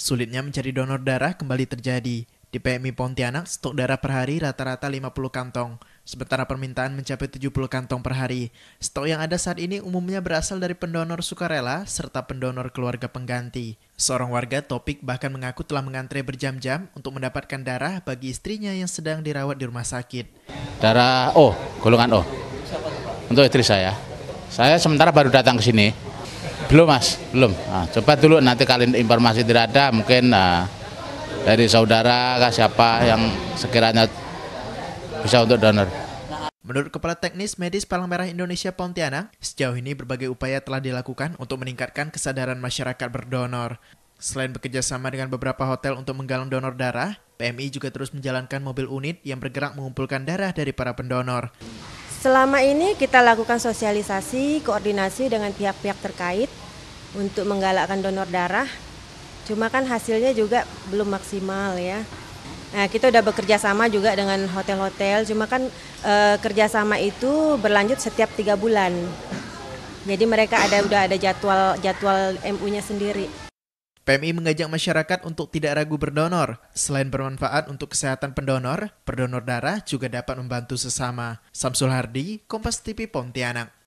Sulitnya mencari donor darah kembali terjadi. Di PMI Pontianak, stok darah per hari rata-rata 50 kantong, sementara permintaan mencapai 70 kantong per hari. Stok yang ada saat ini umumnya berasal dari pendonor sukarela serta pendonor keluarga pengganti. Seorang warga Topik bahkan mengaku telah mengantre berjam-jam untuk mendapatkan darah bagi istrinya yang sedang dirawat di rumah sakit. Darah O, oh, golongan O. Oh. Untuk istri saya. Saya sementara baru datang ke sini belum mas, belum. Nah, coba dulu nanti kalian informasi tidak ada mungkin nah, dari saudara kah siapa yang sekiranya bisa untuk donor. Menurut Kepala Teknis Medis Palang Merah Indonesia Pontianak, sejauh ini berbagai upaya telah dilakukan untuk meningkatkan kesadaran masyarakat berdonor. Selain bekerjasama dengan beberapa hotel untuk menggalang donor darah, PMI juga terus menjalankan mobil unit yang bergerak mengumpulkan darah dari para pendonor. Selama ini kita lakukan sosialisasi, koordinasi dengan pihak-pihak terkait untuk menggalakkan donor darah. Cuma kan hasilnya juga belum maksimal ya. Nah, kita udah bekerja sama juga dengan hotel-hotel, cuma kan e, kerjasama itu berlanjut setiap tiga bulan. Jadi mereka ada udah ada jadwal jadwal MU-nya sendiri. PMI mengajak masyarakat untuk tidak ragu berdonor. Selain bermanfaat untuk kesehatan pendonor, berdonor darah juga dapat membantu sesama. Samsul Hardi, Kompas TV Pontianak.